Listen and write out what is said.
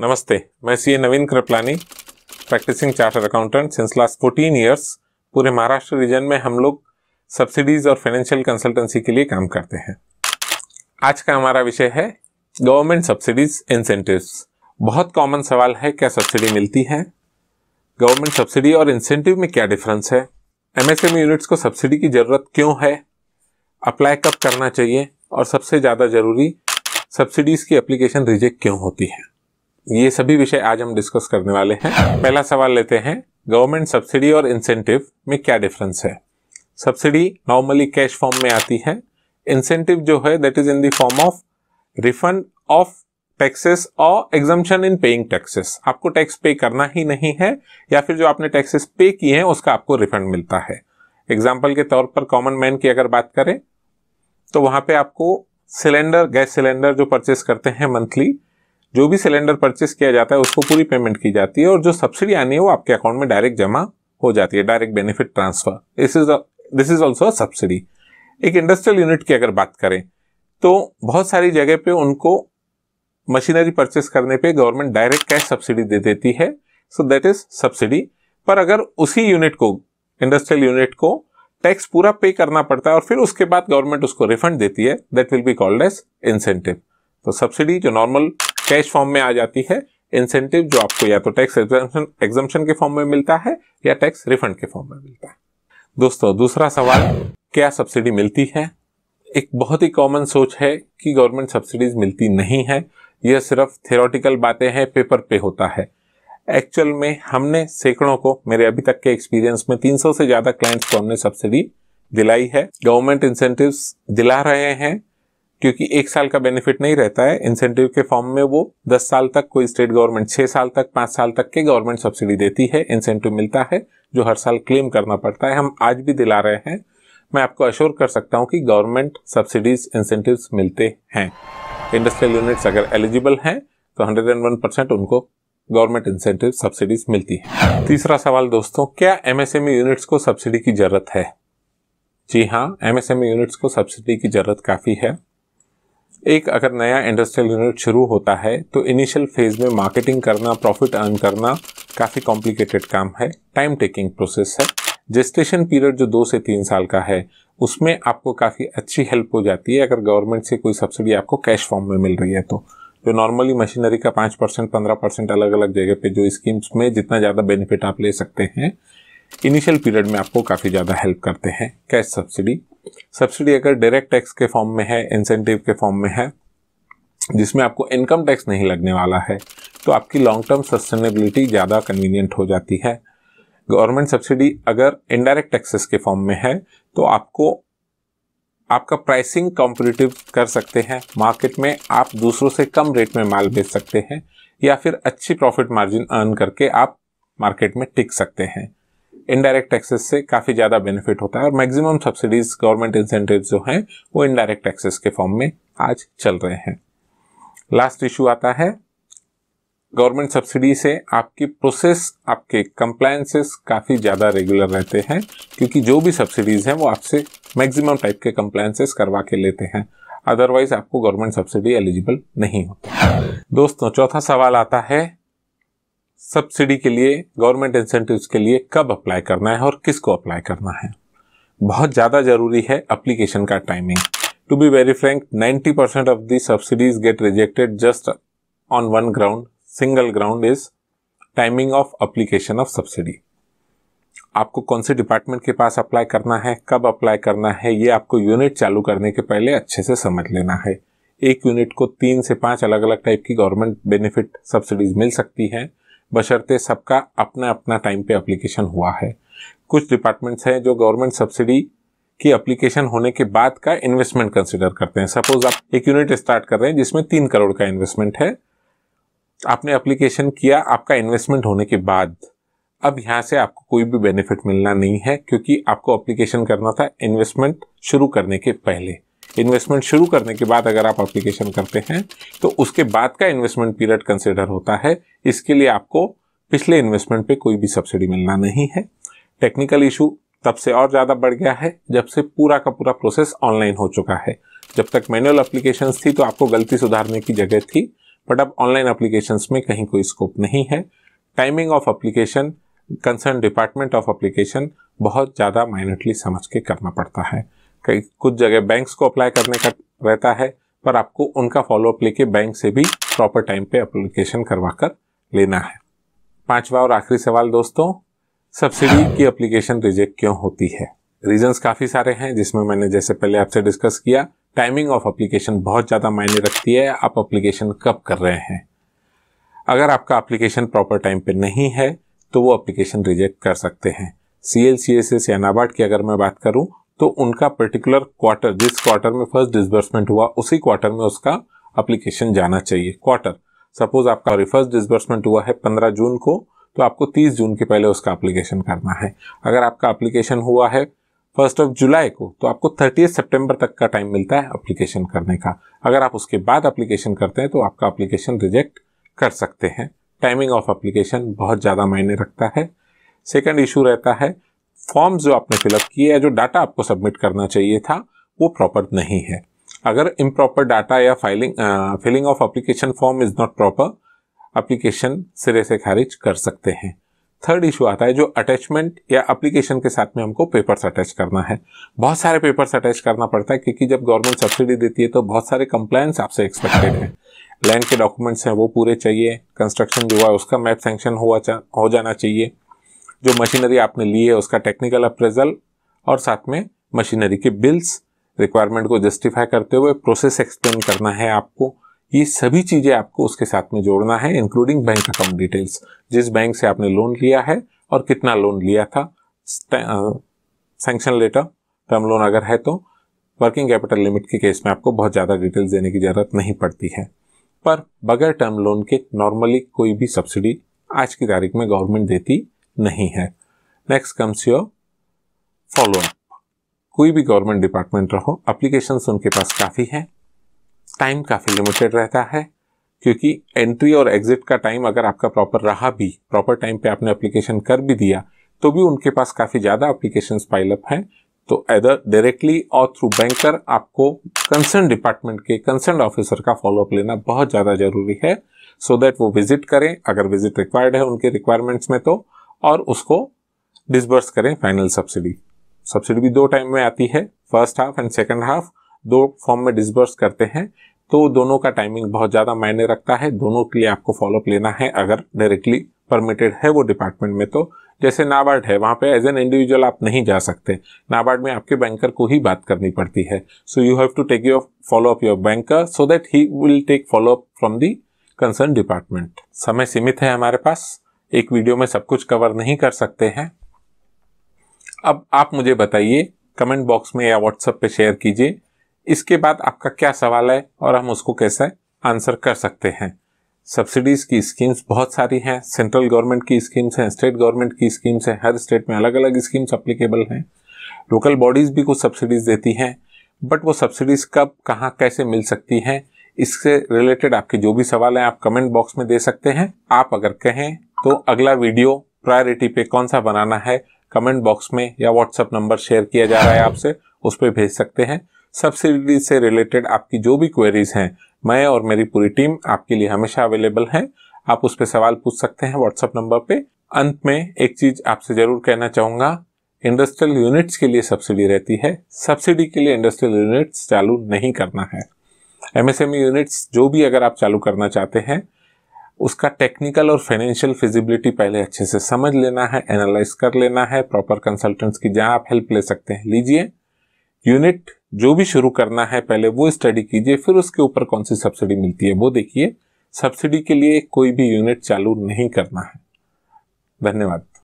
नमस्ते मैं C Naveen Kripalani practicing chartered accountant since last fourteen years पूरे महाराष्ट्र रीजन में हम लोग सब्सिडीज और फाइनेंशियल कंसल्टेंसी के लिए काम करते हैं आज का हमारा विषय है गवर्नमेंट सब्सिडीज इंसेंटिव्स बहुत कॉमन सवाल है क्या सब्सिडी मिलती है गवर्नमेंट सब्सिडी और इंसेंटिव में क्या डिफरेंस है एम यूनिट्स को सब्सिडी की ज़रूरत क्यों है अप्लाई कब करना चाहिए और सबसे ज़्यादा ज़रूरी सब्सिडीज़ की अप्लीकेशन रिजेक्ट क्यों होती है ये सभी विषय आज हम डिस्कस करने वाले हैं पहला सवाल लेते हैं गवर्नमेंट सब्सिडी और इंसेंटिव में क्या डिफरेंस है सब्सिडी नॉर्मली कैश फॉर्म में आती है इंसेंटिव जो है that is in form of refund of taxes और एग्जामेशन इन पेइंग टैक्सेस आपको टैक्स पे करना ही नहीं है या फिर जो आपने टैक्सेस पे किए हैं उसका आपको रिफंड मिलता है एग्जाम्पल के तौर पर कॉमन मैन की अगर बात करें तो वहां पे आपको सिलेंडर गैस सिलेंडर जो परचेस करते हैं मंथली जो भी सिलेंडर परचेस किया जाता है उसको पूरी पेमेंट की जाती है और जो सब्सिडी आनी है वो आपके अकाउंट में डायरेक्ट जमा हो जाती है direct benefit transfer this is this is also subsidy एक इंडस्ट्रियल यूनिट की अगर बात करें तो बहुत सारी जगह पे उनको मशीनरी परचेस करने पे गवर्नमेंट डायरेक्ट कैश सब्सिडी दे देती है सो दैट इज सब्सिडी पर अगर उसी यूनिट को इंडस्ट्रियल यूनिट को टैक्स पूरा पे करना पड़ता है और फिर उसके बाद गवर्नमेंट उसको रिफंड देती है that will be called as incentive तो सब्सिडी जो नॉर्मल कैश फॉर्म में आ जाती है इंसेंटिव जो आपको या तो टैक्स एग्जामेशन के फॉर्म में मिलता है या टैक्स रिफंड के फॉर्म में मिलता है दोस्तों दूसरा सवाल क्या सब्सिडी मिलती है एक बहुत ही कॉमन सोच है कि गवर्नमेंट सब्सिडीज मिलती नहीं है यह सिर्फ थेरोटिकल बातें हैं पेपर पे होता है एक्चुअल में हमने सैकड़ों को मेरे अभी तक के एक्सपीरियंस में 300 से ज़्यादा क्लाइंट्स को हमने सब्सिडी दिलाई है गवर्नमेंट इंसेंटिव्स दिला रहे हैं क्योंकि एक साल का बेनिफिट नहीं रहता है इंसेंटिव के फॉर्म में वो दस साल तक कोई स्टेट गवर्नमेंट छह साल तक पांच साल तक के गवर्नमेंट सब्सिडी देती है इंसेंटिव मिलता है जो हर साल क्लेम करना पड़ता है हम आज भी दिला रहे हैं मैं आपको अश्योर कर सकता हूँ कि गवर्नमेंट सब्सिडीज इंसेंटिव मिलते हैं इंडस्ट्रियल यूनिट्स अगर एलिजिबल हैं तो हंड्रेड परसेंट उनको गवर्नमेंट इंसेंटिव सब्सिडीज मिलती है तीसरा सवाल दोस्तों क्या एमएसएमई यूनिट्स e को सब्सिडी की जरूरत है जी हाँ एमएसएमई यूनिट्स e को सब्सिडी की जरूरत काफ़ी है एक अगर नया इंडस्ट्रियल यूनिट शुरू होता है तो इनिशियल फेज में मार्केटिंग करना प्रॉफिट अर्न करना काफ़ी कॉम्प्लिकेटेड काम है टाइम टेकिंग प्रोसेस है जेस्टेशन पीरियड जो दो से तीन साल का है उसमें आपको काफ़ी अच्छी हेल्प हो जाती है अगर गवर्नमेंट से कोई सब्सिडी आपको कैश फॉर्म में मिल रही है तो जो नॉर्मली मशीनरी का पाँच परसेंट पंद्रह परसेंट अलग अलग जगह पे जो स्कीम्स में जितना ज़्यादा बेनिफिट आप ले सकते हैं इनिशियल पीरियड में आपको काफ़ी ज़्यादा हेल्प करते हैं कैश सब्सिडी सब्सिडी अगर डायरेक्ट टैक्स के फॉर्म में है इंसेंटिव के फॉर्म में है जिसमें आपको इनकम टैक्स नहीं लगने वाला है तो आपकी लॉन्ग टर्म सस्टेनेबिलिटी ज़्यादा कन्वीनियंट हो जाती है गवर्नमेंट सब्सिडी अगर इनडायरेक्ट टैक्सेस के फॉर्म में है तो आपको आपका प्राइसिंग कॉम्पिटिटिव कर सकते हैं मार्केट में आप दूसरों से कम रेट में माल बेच सकते हैं या फिर अच्छी प्रॉफिट मार्जिन अर्न करके आप मार्केट में टिक सकते हैं इनडायरेक्ट टैक्सेस से काफ़ी ज़्यादा बेनिफिट होता है और मैक्सिमम सब्सिडीज गवर्नमेंट इंसेंटिव जो हैं वो इनडायरेक्ट टैक्सेस के फॉर्म में आज चल रहे हैं लास्ट इशू आता है गवर्नमेंट सब्सिडी से आपकी प्रोसेस आपके कंप्लायंसेस काफ़ी ज़्यादा रेगुलर रहते हैं क्योंकि जो भी सब्सिडीज़ हैं वो आपसे मैक्सिमम टाइप के कंप्लायंसेस करवा के लेते हैं अदरवाइज आपको गवर्नमेंट सब्सिडी एलिजिबल नहीं होती दोस्तों चौथा सवाल आता है सब्सिडी के लिए गवर्नमेंट इंसेंटिव्स के लिए कब अप्लाई करना है और किसको अप्लाई करना है बहुत ज़्यादा ज़रूरी है अप्लीकेशन का timing to be very frank 90% percent of the subsidies get rejected just on one ground single ground is timing of application of subsidy आपको कौन से डिपार्टमेंट के पास अप्लाई करना है कब अप्लाई करना है ये आपको यूनिट चालू करने के पहले अच्छे से समझ लेना है एक यूनिट को तीन से पांच अलग अलग टाइप की गवर्नमेंट बेनिफिट सब्सिडीज मिल सकती है बशर्ते सबका अपना अपना टाइम पे अप्लीकेशन हुआ है कुछ डिपार्टमेंट्स हैं जो गवर्नमेंट सब्सिडी की अप्लीकेशन होने के बाद का इन्वेस्टमेंट कंसिडर करते हैं सपोज आप एक यूनिट स्टार्ट कर रहे हैं जिसमें तीन करोड़ का इन्वेस्टमेंट है आपने अप्लीकेशन किया आपका इन्वेस्टमेंट होने के बाद अब यहाँ से आपको कोई भी बेनिफिट मिलना नहीं है क्योंकि आपको अप्लीकेशन करना था इन्वेस्टमेंट शुरू करने के पहले इन्वेस्टमेंट शुरू करने के बाद अगर आप एप्लीकेशन करते हैं तो उसके बाद का इन्वेस्टमेंट पीरियड कंसिडर होता है इसके लिए आपको पिछले इन्वेस्टमेंट पे कोई भी सब्सिडी मिलना नहीं है टेक्निकल इशू तब से और ज़्यादा बढ़ गया है जब से पूरा का पूरा प्रोसेस ऑनलाइन हो चुका है जब तक मैनुअल अप्लीकेशन थी तो आपको गलती सुधारने की जगह थी बट अब ऑनलाइन अप्लीकेशन में कहीं कोई स्कोप नहीं है timing of application concern department of application बहुत ज़्यादा माइनटली समझ के करना पड़ता है कई कुछ जगह बैंक्स को अप्लाई करने का रहता है पर आपको उनका फॉलोअप लेके बैंक से भी प्रॉपर टाइम पे अप्लीकेशन करवा कर लेना है पांचवा और आखिरी सवाल दोस्तों सब्सिडी की अप्लीकेशन रिजेक्ट क्यों होती है रीजंस काफ़ी सारे हैं जिसमें मैंने जैसे पहले आपसे डिस्कस किया टाइमिंग ऑफ अप्लीकेशन बहुत ज़्यादा मायने रखती है आप अप्लीकेशन कब कर रहे हैं अगर आपका अप्लीकेशन प्रॉपर टाइम पे नहीं है तो वो अप्लीकेशन रिजेक्ट कर सकते हैं C L C S S या नाबार्ड की अगर मैं बात करूं तो उनका पर्टिकुलर क्वार्टर जिस क्वार्टर में फर्स्ट डिसबर्समेंट हुआ उसी क्वार्टर में उसका अप्लीकेशन जाना चाहिए क्वार्टर सपोज आपका फर्स्ट डिसबर्समेंट हुआ है पंद्रह जून को तो आपको तीस जून के पहले उसका अप्लीकेशन करना है अगर आपका अप्लीकेशन हुआ है फर्स्ट ऑफ जुलाई को तो आपको थर्टी सितंबर तक का टाइम मिलता है अप्लीकेशन करने का अगर आप उसके बाद अप्लीकेशन करते हैं तो आपका अप्लीकेशन रिजेक्ट कर सकते हैं टाइमिंग ऑफ अप्लीकेशन बहुत ज़्यादा मायने रखता है सेकेंड इशू रहता है फॉर्म जो आपने फिलअप किए या जो डाटा आपको सबमिट करना चाहिए था वो प्रॉपर नहीं है अगर इम्प्रॉपर डाटा या filing filling of application form is not proper application सिरे से खारिज कर सकते हैं थर्ड इशू आता है जो अटैचमेंट या एप्लीकेशन के साथ में हमको पेपर्स अटैच करना है बहुत सारे पेपर्स अटैच करना पड़ता है क्योंकि जब गवर्नमेंट सब्सिडी देती है तो बहुत सारे कंप्लाइंस आपसे एक्सपेक्टेड है लैंड के डॉक्यूमेंट्स हैं वो पूरे चाहिए कंस्ट्रक्शन जो है उसका मैप सेंक्शन हुआ हो जाना चाहिए जो मशीनरी आपने ली है उसका टेक्निकल अप्रेजल और साथ में मशीनरी के बिल्स रिक्वायरमेंट को जस्टिफाई करते हुए प्रोसेस एक्सप्लेन करना है आपको ये सभी चीज़ें आपको उसके साथ में जोड़ना है इंक्लूडिंग बैंक अकाउंट डिटेल्स जिस बैंक से आपने लोन लिया है और कितना लोन लिया था सेंक्शन लेटर टर्म लोन अगर है तो वर्किंग कैपिटल लिमिट के केस में आपको बहुत ज़्यादा डिटेल्स देने की ज़रूरत नहीं पड़ती है पर बगैर टर्म लोन के नॉर्मली कोई भी सब्सिडी आज की तारीख में गवर्नमेंट देती नहीं है next comes your follow up कोई भी गवर्नमेंट डिपार्टमेंट रहो अप्लीकेशन उनके पास काफ़ी है टाइम काफ़ी लिमिटेड रहता है क्योंकि एंट्री और एग्जिट का टाइम अगर आपका प्रॉपर रहा भी प्रॉपर टाइम पे आपने एप्लीकेशन कर भी दिया तो भी उनके पास काफ़ी ज़्यादा एप्लीकेशन पाइलअप हैं तो एदर डायरेक्टली और थ्रू बैंकर आपको कंसर्न डिपार्टमेंट के कंसर्न ऑफिसर का फॉलोअप लेना बहुत ज़्यादा जरूरी है सो so दैट वो विजिट करें अगर विजिट रिक्वायर्ड है उनके रिक्वायरमेंट्स में तो और उसको डिसबर्स करें फाइनल सब्सिडी सब्सिडी भी दो टाइम में आती है first half and second half दो फॉर्म में डिसबर्स करते हैं तो दोनों का टाइमिंग बहुत ज़्यादा मायने रखता है दोनों के लिए आपको फॉलोअप लेना है अगर डायरेक्टली परमिटेड है वो डिपार्टमेंट में तो जैसे नाबार्ड है वहां पे एज एन इंडिविजुअल आप नहीं जा सकते नाबार्ड में आपके बैंकर को ही बात करनी पड़ती है so you have to take your follow up your banker so that he will take follow up from the concern department समय सीमित है हमारे पास एक वीडियो में सब कुछ कवर नहीं कर सकते हैं अब आप मुझे बताइए कमेंट बॉक्स में या व्हाट्सएप पे शेयर कीजिए इसके बाद आपका क्या सवाल है और हम उसको कैसे आंसर कर सकते हैं सब्सिडीज़ की स्कीम्स बहुत सारी हैं सेंट्रल गवर्नमेंट की स्कीम्स हैं स्टेट गवर्नमेंट की स्कीम्स हैं हर स्टेट में अलग अलग स्कीम्स अप्लीकेबल हैं लोकल बॉडीज़ भी कुछ सब्सिडीज़ देती हैं बट वो सब्सिडीज़ कब कहाँ कैसे मिल सकती हैं इससे रिलेटेड आपके जो भी सवाल हैं आप कमेंट बॉक्स में दे सकते हैं आप अगर कहें तो अगला वीडियो प्रायोरिटी पे कौन सा बनाना है कमेंट बॉक्स में या व्हाट्सएप नंबर शेयर किया जा रहा है आपसे उस पर भेज सकते हैं सब्सिडी से रिलेटेड आपकी जो भी क्वेरीज हैं मैं और मेरी पूरी टीम आपके लिए हमेशा अवेलेबल है आप उस पर सवाल पूछ सकते हैं व्हाट्सएप नंबर पे अंत में एक चीज आपसे जरूर कहना चाहूंगा इंडस्ट्रियल यूनिट्स के लिए सब्सिडी रहती है सब्सिडी के लिए इंडस्ट्रियल यूनिट्स चालू नहीं करना है एमएसएमई यूनिट्स e जो भी अगर आप चालू करना चाहते हैं उसका टेक्निकल और फाइनेंशियल फिजिबिलिटी पहले अच्छे से समझ लेना है एनालाइज कर लेना है प्रॉपर कंसल्टेंट्स की जहां आप हेल्प ले सकते हैं लीजिए यूनिट जो भी शुरू करना है पहले वो स्टडी कीजिए फिर उसके ऊपर कौन सी सब्सिडी मिलती है वो देखिए सब्सिडी के लिए कोई भी यूनिट चालू नहीं करना है धन्यवाद